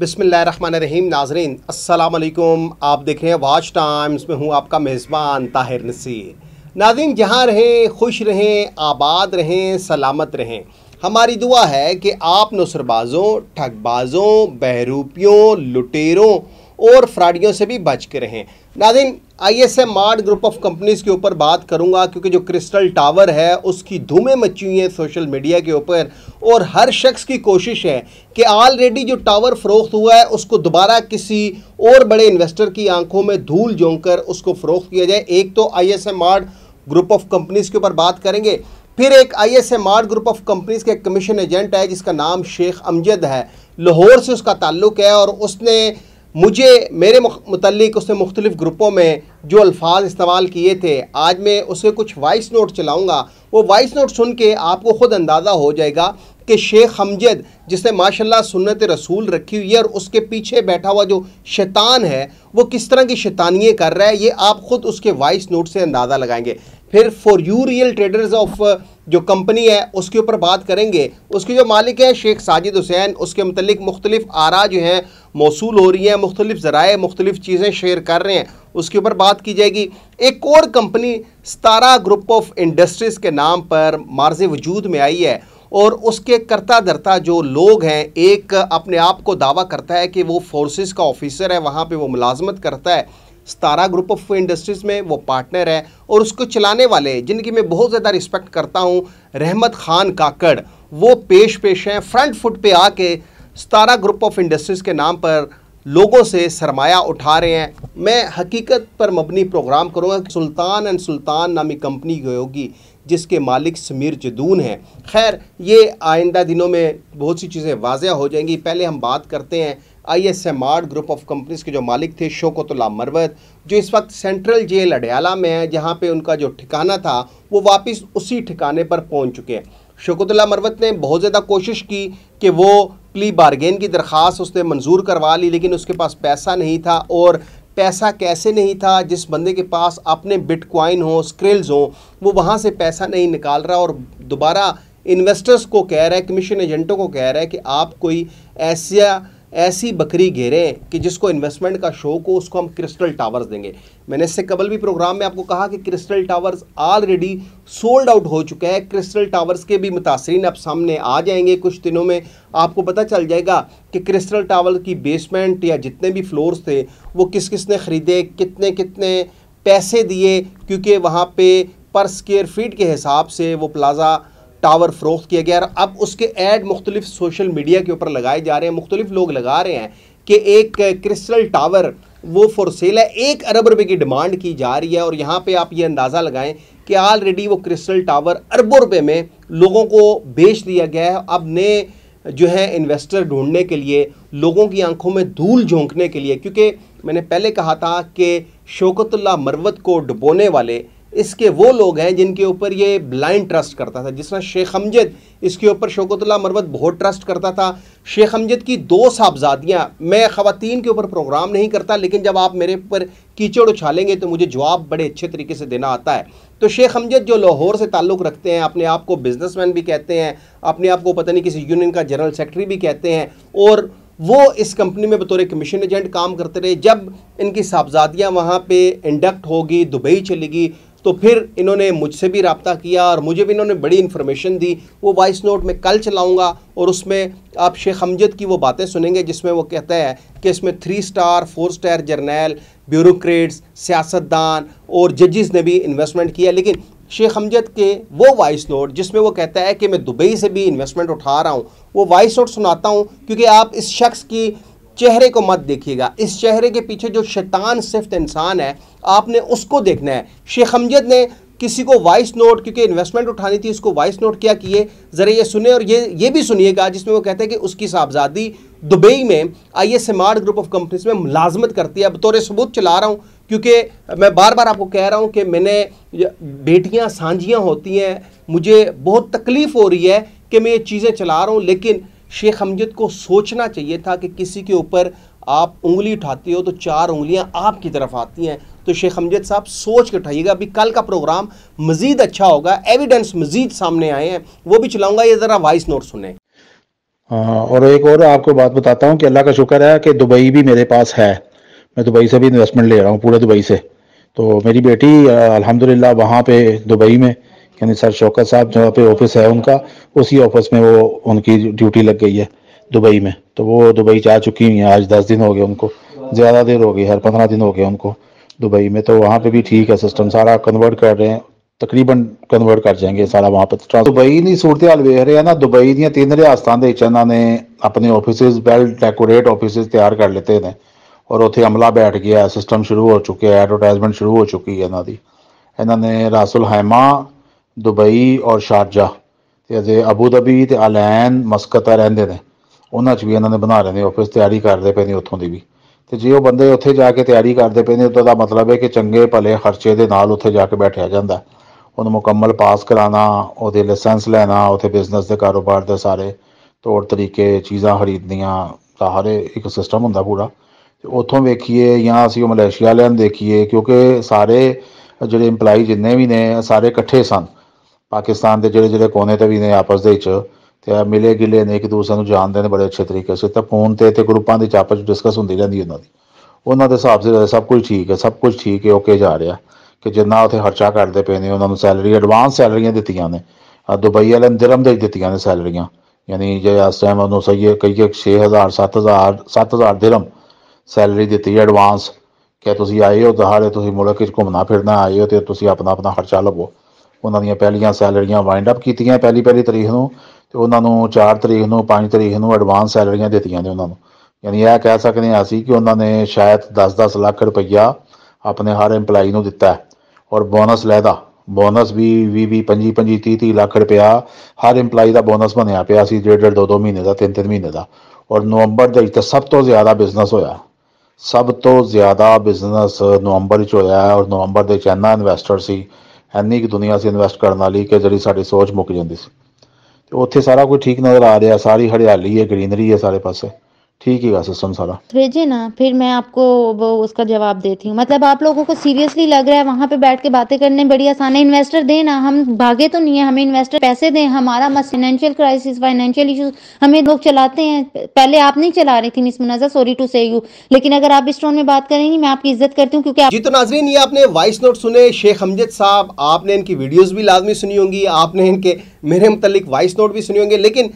रहीम नाजरीन अल्लाम आप देख रहे हैं वाच टाइम्स में हूँ आपका मेज़बान ताहिर नसी नाजरीन जहाँ रहें खुश रहें आबाद रहें सलामत रहें हमारी दुआ है कि आप नसरबाज़ों ठगबाज़ों बहरूपियों लुटेरों और फ्राडियों से भी बच के रहें नादिन I S M art group of companies के ऊपर बात करूंगा क्योंकि जो क्रिस्टल टावर है उसकी धूमें मची हुई हैं सोशल मीडिया के ऊपर और हर शख्स की कोशिश है कि ऑलरेडी जो टावर फ़रोख्त हुआ है उसको दोबारा किसी और बड़े इन्वेस्टर की आंखों में धूल झोंक कर उसको फ़रोख्त किया जाए एक तो I S M art group of companies के ऊपर बात करेंगे फिर एक I S M art group of companies का एक कमीशन एजेंट है जिसका नाम शेख अमजद है लाहौर से उसका ताल्लुक है और उसने मुझे मेरे मतलब उसने मुख्तलिफ़ ग्रुपों में जो अल्फाज इस्तेमाल किए थे आज मैं उसके कुछ वॉइस नोट चलाऊँगा वो वॉइस नोट सुन के आपको ख़ुद अंदाज़ा हो जाएगा कि शेख हमजद जिसने माशाल्लाह सुन्नत रसूल रखी हुई है और उसके पीछे बैठा हुआ जो शैतान है वो किस तरह की शैतानियाँ कर रहा है ये आप ख़ुद उसके वॉइस नोट से अंदाज़ा लगाएंगे फिर for you real traders of जो कंपनी है उसके ऊपर बात करेंगे उसके जो मालिक हैं शेख साजिद हुसैन उसके मतलब मुख्तलिफ आरा जो हैं मौसू हो रही हैं मुख्तलिफ ज़राए मुख्तलिफ चीज़ें शेयर कर रहे हैं उसके ऊपर बात की जाएगी एक और company Satara group of industries के नाम पर मार्ज वजूद में आई है और उसके करता धरता जो लोग हैं एक अपने आप को दावा करता है कि वो फोर्सेस का ऑफिसर है वहाँ पे वो मुलाजमत करता है सतारा ग्रुप ऑफ इंडस्ट्रीज़ में वो पार्टनर है और उसको चलाने वाले जिनकी मैं बहुत ज़्यादा रिस्पेक्ट करता हूँ रहमत खान काकड़ वो पेश पेश हैं फ्रंट फुट पे आके सतारा ग्रुप ऑफ इंडस्ट्रीज़ के नाम पर लोगों से सरमाया उठा रहे हैं मैं हकीकत पर मबनी प्रोग्राम करूँगा सुल्तान एंड सुल्तान नामी कंपनी की होगी जिसके मालिक समीर जदून हैं खैर ये आइंदा दिनों में बहुत सी चीज़ें वाजह हो जाएंगी पहले हम बात करते हैं आईएसएमआर ग्रुप ऑफ कंपनीज के जो मालिक थे शोकतुल्ला मरवत जो इस वक्त सेंट्रल जेल अडयाला में है जहाँ पे उनका जो ठिकाना था वो वापस उसी ठिकाने पर पहुँच चुके हैं शोकतुल्ला मरवत ने बहुत ज़्यादा कोशिश की कि वो प्ली बारगेन की दरख्वास्त उसने मंजूर करवा ली लेकिन उसके पास पैसा नहीं था और पैसा कैसे नहीं था जिस बंदे के पास अपने बिटकॉइन हो स्क्रिल्स हो वो वहाँ से पैसा नहीं निकाल रहा और दोबारा इन्वेस्टर्स को कह रहा है कमीशन एजेंटों को कह रहा है कि आप कोई ऐसा ऐसी बकरी घेरें कि जिसको इन्वेस्टमेंट का शौक हो उसको हम क्रिस्टल टावर्स देंगे मैंने इससे कबल भी प्रोग्राम में आपको कहा कि crystal towers already sold out हो चुका है क्रिस्टल टावर्स के भी मुतासरीन अब सामने आ जाएंगे कुछ दिनों में आपको पता चल जाएगा कि क्रिस्टल टावर की बेसमेंट या जितने भी फ्लोर्स थे वो किस किस ने ख़रीदे कितने कितने पैसे दिए क्योंकि वहाँ पर पर स्केयर फीट के हिसाब से वो प्लाज़ा टावर फ़रोख्त किया गया और अब उसके एड मुख्तलिफ सोशल मीडिया के ऊपर लगाए जा रहे हैं मुख्तलिफ लोग लगा रहे हैं कि एक क्रिस्टल टावर वो फॉर सेल है एक अरब रुपये की डिमांड की जा रही है और यहाँ पर आप ये अंदाज़ा लगाएं कि ऑलरेडी वो क्रिस्टल टावर अरबों रुपये में लोगों को बेच दिया गया है अब नए जो है इन्वेस्टर ढूंढने के लिए लोगों की आंखों में धूल झोंकने के लिए क्योंकि मैंने पहले कहा था कि शौकतुल्ला मरवत को डुबोने वाले इसके वो लोग हैं जिनके ऊपर ये ब्लाइंड ट्रस्ट करता था जिस तरह शेख हमजद इसके ऊपर शोकतुल्ला मरवत बहुत ट्रस्ट करता था शेख हमजद की दो साहबजादियाँ मैं ख़वातीन के ऊपर प्रोग्राम नहीं करता लेकिन जब आप मेरे ऊपर कीचड़ उछालेंगे तो मुझे जवाब बड़े अच्छे तरीके से देना आता है तो शेख हमजद जो लाहौर से ताल्लुक़ रखते हैं अपने आप को बिजनेसमैन भी कहते हैं अपने आप को पता नहीं किसी यूनियन का जनरल सेक्रेटरी भी कहते हैं और वो इस कंपनी में बतौर कमीशन एजेंट काम करते रहे जब इनकी साहबजादियाँ वहाँ पे इंडक्ट होगी दुबई चलेगी तो फिर इन्होंने मुझसे भी रबता किया और मुझे भी इन्होंने बड़ी इन्फॉर्मेशन दी वो वॉइस नोट मैं कल चलाऊँगा और उसमें आप शेख हमजद की वो बातें सुनेंगे जिसमें वो कहता है कि इसमें थ्री स्टार फोर स्टार जर्नैल ब्यूरोक्रेट्स सियासतदान और जजेस ने भी इन्वेस्टमेंट किया लेकिन शेख हमजद के वो वॉइस नोट जिसमें वो कहता है कि मैं दुबई से भी इन्वेस्टमेंट उठा रहा हूँ वो वॉइस नोट सुनाता हूँ क्योंकि आप इस शख्स की चेहरे को मत देखिएगा इस चेहरे के पीछे जो शैतान सिफ्त इंसान है आपने उसको देखना है शेख हमजद ने किसी को वॉइस नोट क्योंकि इन्वेस्टमेंट उठानी थी उसको वॉइस नोट क्या किए ज़रा ये सुने और ये ये भी सुनिएगा जिसमें वो कहते हैं कि उसकी साहबजादी दुबई में I S M group of companies में मुलाजमत करती है बतौर सबूत चला रहा हूँ क्योंकि मैं बार बार आपको कह रहा हूँ कि मैंने बेटियाँ सांझियाँ होती हैं मुझे बहुत तकलीफ़ हो रही है कि मैं ये चीज़ें चला रहा हूँ लेकिन शेख हमजद को सोचना चाहिए था कि किसी के ऊपर आप उंगली उठाते हो तो चार उंगलियां आपकी तरफ आती हैं तो शेख हमजद साहब सोच के उठाइएगा अभी कल का प्रोग्राम मज़ीद अच्छा होगा एविडेंस मज़ीद सामने आए हैं वो भी चलाऊंगा ये ज़रा वॉइस नोट सुने हाँ, और एक और आपको बात बताता हूँ कि अल्लाह का शुक्र है कि दुबई भी मेरे पास है मैं दुबई से भी इन्वेस्टमेंट ले रहा हूँ पूरे दुबई से तो मेरी बेटी अल्हम्दुलिल्लाह वहाँ पे दुबई में यानी सर शौकत साहब जहाँ पे ऑफिस है उनका उसी ऑफिस में वो उनकी ड्यूटी लग गई है दुबई में तो वो दुबई जा चुकी हैं आज दस दिन हो गए उनको ज़्यादा देर हो गई हर पंद्रह दिन हो गए उनको दुबई में तो वहाँ पे भी ठीक है सिस्टम सारा कन्वर्ट कर रहे हैं ਤਕਰੀਬਨ ਕਨਵਰਟ ਕਰ ਜਾਣਗੇ ਸਾਰਾ ਵਾਂ ਪਰ ਦੁਬਈ ਦੀ ਸੂਰਤ ਹਾਲ ਵੇਖ ਰਹੇ ਆ ਨਾ ਦੁਬਈ ਦੀਆਂ ਤਿੰਨ ਰਿਆਸਤਾਂ ਦੇ ਵਿੱਚ ਇਹਨਾਂ ਨੇ ਆਪਣੇ ਆਫਿਸਿਸ ਵੈਲ ਡੈਕੋਰੇਟ ਆਫਿਸਿਸ ਤਿਆਰ ਕਰ ਲਿੱਤੇ ਨੇ ਔਰ ਉੱਥੇ ਅਮਲਾ ਬੈਠ ਗਿਆ ਸਿਸਟਮ ਸ਼ੁਰੂ ਹੋ ਚੁੱਕਿਆ ਐਡਵਰਟਾਈਜ਼ਮੈਂਟ ਸ਼ੁਰੂ ਹੋ ਚੁੱਕੀ ਹੈ ਇਹਨਾਂ ਦੀ ਇਹਨਾਂ ਨੇ ਰਾਸੁਲ ਹੈਮਾ ਦੁਬਈ ਔਰ ਸ਼ਾਰਜਾ ਤੇ ਅਜੇ ਅਬੂ ਧਾਬੀ ਤੇ ਅਲੈਨ ਮਸਕਤਾ ਰਹਿੰਦੇ ਨੇ ਉਹਨਾਂ 'ਚ ਵੀ ਇਹਨਾਂ ਨੇ ਬਣਾ ਰਹੇ ਨੇ ਆਫਿਸ ਤਿਆਰੀ ਕਰਦੇ ਪਏ ਨੇ ਉੱਥੋਂ ਦੀ ਵੀ ਤੇ ਜੇ ਉਹ ਬੰਦੇ ਉੱਥੇ ਜਾ ਕੇ ਤਿਆਰੀ ਕਰਦੇ ਪਏ ਨੇ ਉਦੋਂ ਦਾ ਮਤਲਬ ਹੈ ਕਿ ਚੰਗੇ ਭਲੇ ਖਰਚੇ ਦੇ ਨਾਲ ਉੱਥੇ ਜਾ ਕੇ ਬੈਠਿਆ ਜਾਂਦਾ ਉਹਨੂੰ ਮੁਕੰਮਲ ਪਾਸ ਕਰਾਣਾ ਉਹਦੇ ਲਾਇਸੈਂਸ ਲੈਣਾ ਉੱਥੇ ਬਿਜ਼ਨਸ ਦੇ ਕਾਰੋਬਾਰ ਦੇ ਸਾਰੇ ਤੌਰ ਤਰੀਕੇ ਚੀਜ਼ਾਂ ਖਰੀਦਣੀਆਂ ਸਾਰੇ ਇੱਕ ਸਿਸਟਮ ਹੁੰਦਾ ਪੂਰਾ ਤੇ ਉੱਥੋਂ ਵੇਖੀਏ ਜਾਂ ਅਸੀਂ ਉਹ ਮਲੇਸ਼ੀਆ ਲੈਣ ਦੇਖੀਏ ਕਿਉਂਕਿ ਸਾਰੇ ਜਿਹੜੇ ਏਮਪਲਾਈ ਜਿੰਨੇ ਵੀ ਨੇ ਸਾਰੇ ਇਕੱਠੇ ਸਨ ਪਾਕਿਸਤਾਨ ਦੇ ਜਿਹੜੇ ਜਿਹੜੇ ਕੋਨੇ ਤੇ ਵੀ ਨੇ ਆਪਸ ਦੇ ਵਿੱਚ ਤੇ ਮਿਲੇ ਗਿਲੇ ਨੇ ਇੱਕ ਦੂਸਰੇ ਨੂੰ ਜਾਣਦੇ ਨੇ ਬੜੇ ਅੱਛੇ ਤਰੀਕੇ ਸੇ ਤਾਂ ਫੋਨ ਤੇ ਤੇ ਗਰੁੱਪਾਂ ਦੇ ਚਾਪਾ ਚ ਡਿਸਕਸ ਹੁੰਦੀ ਰਹਿੰਦੀ ਉਹਨਾਂ ਦੀ ਉਹਨਾਂ ਦੇ ਹਿਸਾਬ ਸੇ ਸਭ ਕੁਝ ਠੀਕ ਹੈ ਸਭ ਕੁਝ ਠੀਕ ਹੈ ਓਕੇ ਜਾ ਰਿਹਾ ਕਿ ਜਿੰਨਾ ਉਥੇ ਖਰਚਾ ਕਰਦੇ ਪਏ ਨੇ ਉਹਨਾਂ ਨੂੰ ਸੈਲਰੀ ਐਡਵਾਂਸ ਸੈਲਰੀਆਂ ਦਿੱਤੀਆਂ ਨੇ ਆ ਦੁਬਈ ਵਾਲਿਆਂ ਨੇ ਦਿਰਮ ਦੇ ਦਿੱਤੀਆਂ ਨੇ ਸੈਲਰੀਆਂ ਯਾਨੀ ਜੇ ਆਸ ਟਾਈਮ ਉਹਨੂੰ ਸਹੀ ਹੈ ਕਹੀਏ 6000 7000 7000 ਦਿਰਮ ਸੈਲਰੀ ਦਿੱਤੀ ਐਡਵਾਂਸ ਕਿ ਤੁਸੀਂ ਆਏ ਹੋ ਦਹਾੜੇ ਤੁਸੀਂ ਮੁਲਕ ਵਿੱਚ ਘੁੰਮਣਾ ਫਿਰਨਾ ਆਏ ਹੋ ਤੇ ਤੁਸੀਂ ਆਪਣਾ ਆਪਣਾ ਖਰਚਾ ਲਵੋ ਉਹਨਾਂ ਦੀਆਂ ਪਹਿਲੀਆਂ ਸੈਲਰੀਆਂ ਵਾਈਂਡ ਅਪ ਕੀਤੀਆਂ ਪਹਿਲੀ ਪਹਿਲੀ ਤਰੀਕ ਨੂੰ ਤੇ ਉਹਨਾਂ ਨੂੰ 4 ਤਰੀਕ ਨੂੰ 5 ਤਰੀਕ ਨੂੰ ਐਡਵਾਂਸ ਸੈਲਰੀਆਂ ਦਿੱਤੀਆਂ ਨੇ ਉਹਨਾਂ ਨੂੰ ਯਾਨੀ ਇਹ ਕਹਿ ਸਕਦੇ ਹਾਂ ਅਸੀਂ ਕਿ ਉਹਨਾਂ ਨੇ ਸ਼ਾਇਦ 10-10 ਲੱਖ ਰੁਪਈਆ ਆਪਣੇ ਹਰ EMPLOYE ਨੂੰ ਦਿੱਤਾ ਹੈ ਔਰ ਬੋਨਸ ਲੈਦਾ ਬੋਨਸ ਵੀ 20 25 25 30 ਲੱਖ ਰੁਪਇਆ ਹਰ EMPLOYE ਦਾ ਬੋਨਸ ਬਣਿਆ ਪਿਆ ਸੀ ਡੇਢ ਡੇਢ ਦੋ ਦੋ ਮਹੀਨੇ ਦਾ ਤਿੰਨ ਤਿੰਨ ਮਹੀਨੇ ਦਾ ਔਰ ਨਵੰਬਰ ਦੇ ਵਿੱਚ ਸਭ ਤੋਂ ਜ਼ਿਆਦਾ ਬਿਜ਼ਨਸ ਹੋਇਆ ਸਭ ਤੋਂ ਜ਼ਿਆਦਾ ਬਿਜ਼ਨਸ ਨਵੰਬਰ ਵਿੱਚ ਹੋਇਆ ਔਰ ਨਵੰਬਰ ਦੇ ਚਾਈਨਾ ਇਨਵੈਸਟਰ ਸੀ ਐਨੀ ਕਿ ਦੁਨੀਆ ਸੀ ਇਨਵੈਸਟ ਕਰਨ ਵਾਲੀ ਕਿ ਜਿਹੜੀ ਸਾਡੀ ਸੋਚ ਮੁੱਕ ਜਾਂਦੀ ਸੀ ਤੇ ਉੱਥੇ ਸਾਰਾ ਕੁਝ ਠੀਕ ਨਜ਼ਰ ਆ ਰਿਹਾ ਸਾਰੀ ਹਰਿਆਲੀ ਹੈ ਗ੍ਰੀਨਰੀ ਹੈ ਸਾਰੇ ਪਾਸੇ ठीक ही सिस्टम सारा भेजे ना फिर मैं आपको वो उसका जवाब देती हूँ मतलब आप लोगों को सीरियसली लग रहा है वहाँ पे बैठ के बातें करने बड़ी आसान है इन्वेस्टर दे ना हम भागे तो नहीं है हमें इन्वेस्टर पैसे दें हमारा मस फाइनेंशियल क्राइसिस फाइनेंशियल इशू हमें लोग चलाते हैं पहले आप नहीं चला रही थी miss Munaza sorry to say you लेकिन अगर आप इस टोन में बात करेंगी मैं आपकी इज्जत करती हूँ क्योंकि जी तो नाजरीन ये आपने वॉइस नोट सुने शेख हमजद साहब आपने इनकी वीडियोज भी लाजमी सुनी होंगी आपने इनके मेरे मुतल वॉइस नोट भी सुनी होंगे लेकिन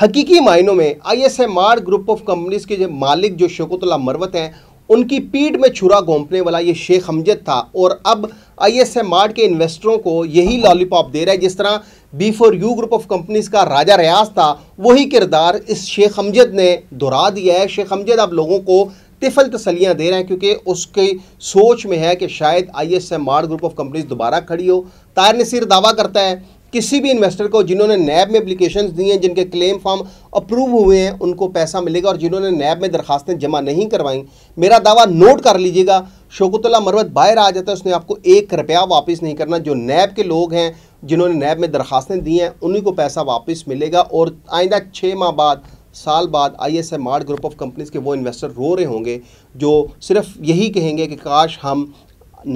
हकीकी मायनों में आईएसएमआर ग्रुप ऑफ कंपनीज़ के जो मालिक जो शोकतुल्ला मरवत हैं उनकी पीठ में छुरा घोंपने वाला ये शेख हमजद था और अब आई एस एम आर के इन्वेस्टरों को यही लॉलीपॉप दे रहा है जिस तरह B four U group of companies का राजा रियाज था वही किरदार इस शेख हमजद ने दोहरा दिया है शेख हमजद अब लोगों को तिफल तसलियाँ दे रहे हैं क्योंकि उसकी सोच में है कि शायद I S M R group of companies दोबारा खड़ी हो तायर नसीर दावा करता है किसी भी इन्वेस्टर को जिन्होंने नैब में अप्लीकेशन दी हैं जिनके क्लेम फॉर्म अप्रूव हुए हैं उनको पैसा मिलेगा और जिन्होंने नैब में दरखास्तें जमा नहीं करवाई मेरा दावा नोट कर लीजिएगा शोकतुल्ला मरवत बाहर आ जाता है उसने आपको एक रुपया वापस नहीं करना जो नैब के लोग हैं जिन्होंने नैब में दरखास्तें दी हैं उन्हीं को पैसा वापस मिलेगा और आइंदा छः माह बाद साल बाद I S M art group of companies के वो इन्वेस्टर रो रहे होंगे जो सिर्फ यही कहेंगे कि काश हम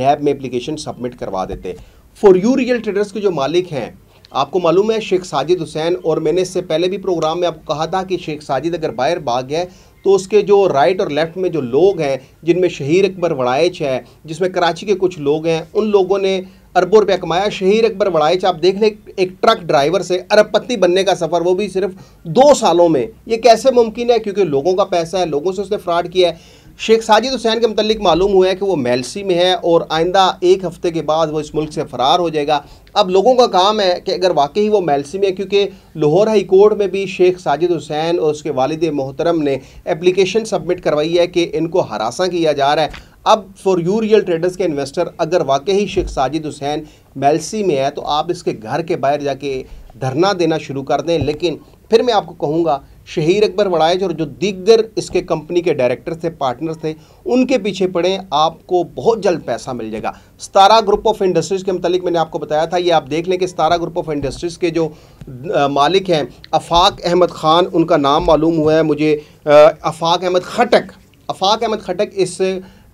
नैब में अप्लीकेशन सबमिट करवा देते फॉर यू रियल ट्रेडर्स के जो मालिक हैं आपको मालूम है शेख साजिद हुसैन और मैंने इससे पहले भी प्रोग्राम में आपको कहा था कि शेख साजिद अगर बाहर भाग गया तो उसके जो राइट और लेफ़्ट में जो लोग हैं जिनमें शहीर अकबर वड़ाइच है जिसमें कराची के कुछ लोग हैं उन लोगों ने अरबों रुपया कमाया शहीर अकबर वड़ाइच आप देख लें एक ट्रक ड्राइवर से अरबपति बनने का सफ़र वो भी सिर्फ दो सालों में ये कैसे मुमकिन है क्योंकि लोगों का पैसा है लोगों से उसने फ्रॉड किया है शेख साजिद हुसैन के मतलब मालूम हुआ है कि वो मेलसी में है और आइंदा एक हफ़्ते के बाद वो इस मुल्क से फ़रार हो जाएगा अब लोगों का काम है कि अगर वाकई वो मेलसी में है क्योंकि लाहौर हाई कोर्ट में भी शेख साजिद हुसैन और उसके वालद मोहतरम ने एप्लीकेशन सबमिट करवाई है कि इनको हरासा किया जा रहा है अब फॉर यू रियल ट्रेडर्स के इन्वेस्टर अगर वाकई शेख साजिद हुसैन मेलसी में है तो आप इसके घर के बाहर जाके धरना देना शुरू कर दें लेकिन फिर मैं आपको कहूँगा शहीर अकबर वड़ाइज और जो दिग्गर इसके कंपनी के डायरेक्टर थे पार्टनर थे उनके पीछे पड़े आपको बहुत जल्द पैसा मिल जाएगा सतारा ग्रुप ऑफ इंडस्ट्रीज़ के मतलब मैंने आपको बताया था ये आप देख लें कि सतारा ग्रुप ऑफ इंडस्ट्रीज़ के जो मालिक हैं अफाक अहमद ख़ान उनका नाम मालूम हुआ है मुझे अफाक अहमद खटक अफाक अहमद खटक इस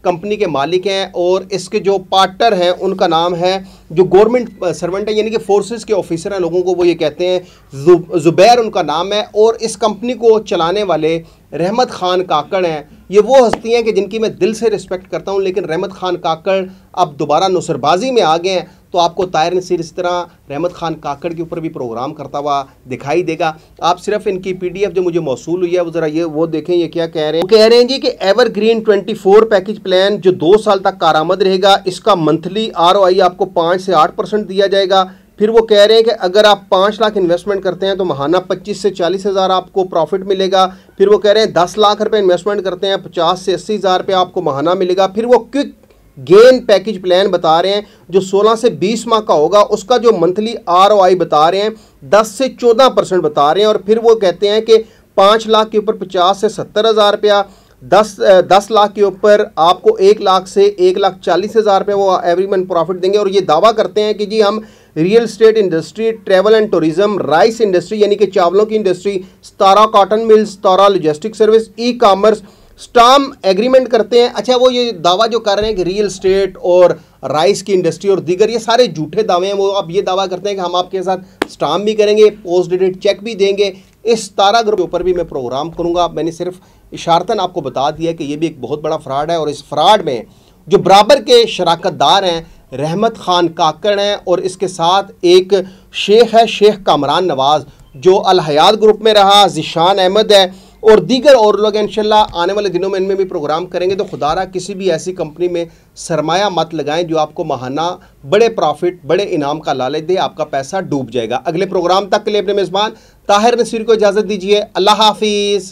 कंपनी के मालिक हैं और इसके जो पार्टनर हैं उनका नाम है जो गवर्नमेंट सर्वेंट है यानी कि फोर्सेस के ऑफिसर हैं लोगों को वो ये कहते हैं जु, जुबैर उनका नाम है और इस कंपनी को चलाने वाले रहमत खान काकड़ हैं ये वो हस्तियाँ हैं कि जिनकी मैं दिल से रिस्पेक्ट करता हूँ लेकिन रहमत खान काकड़ अब दोबारा नुसरबाजी में आ गए हैं तो आपको तायर नसीर इस तरह रहमत ख़ान काकड़ के ऊपर भी प्रोग्राम करता हुआ दिखाई देगा आप सिर्फ इनकी पीडीएफ जो मुझे मौसू हुई है वो ज़रा ये वो देखें ये क्या कह रहे हैं कह रहे हैं जी कि एवरग्रीन 24 पैकेज प्लान जो दो साल तक कारामद रहेगा इसका मंथली आई आपको पाँच से आठ परसेंट दिया जाएगा फिर वो कह रहे हैं कि अगर आप पाँच लाख इन्वेस्टमेंट करते हैं तो महाना पच्चीस से चालीस हज़ार आपको प्रॉफिट मिलेगा फिर वो कह रहे हैं दस लाख रुपए इन्वेस्टमेंट करते हैं पचास से अस्सी हज़ार रुपये आपको महाना मिलेगा फिर वो क्विक गेन पैकेज प्लान बता रहे हैं जो 16 से 20 माह का होगा उसका जो मंथली आर बता रहे हैं 10 से 14 परसेंट बता रहे हैं और फिर वो कहते हैं कि पाँच लाख के ऊपर पचास से सत्तर हज़ार रुपया दस दस लाख के ऊपर आपको एक लाख से एक लाख चालीस हज़ार रुपये वो एवरी मंथ प्रॉफिट देंगे और ये दावा करते हैं कि जी हम real estate industry travel and tourism rice industry यानी कि चावलों की industry Satara cotton mills Tara logistic service E commerce stamp agreement करते हैं अच्छा वो ये दावा जो कर रहे हैं कि रियल स्टेट और राइस की इंडस्ट्री और दीगर ये सारे झूठे दावे हैं वो अब ये दावा करते हैं कि हम आपके साथ स्टाम भी करेंगे पोस्ट डेटेड चेक भी देंगे इस तारा ग्रुप के ऊपर भी मैं प्रोग्राम करूँगा मैंने सिर्फ इशारतन आपको बता दिया कि ये भी एक बहुत बड़ा फ्रॉड है और इस फ्रॉड में जो बराबर के दार हैं रहमत ख़ान काकड़ हैं और इसके साथ एक शेख है शेख कामरान नवाज़ जो अलहयात ग्रुप में रहा जिशान अहमद है और दीगर और लोग इनशाला आने वाले दिनों में इनमें भी प्रोग्राम करेंगे तो खुदारा किसी भी ऐसी कंपनी में सरमाया मत लगाएं जो आपको महाना बड़े प्रॉफिट बड़े इनाम का लालच दे आपका पैसा डूब जाएगा अगले प्रोग्राम तक के लिए अपने मेज़बान ताहिर नसीर को इजाज़त दीजिए अल्लाह हाफिज़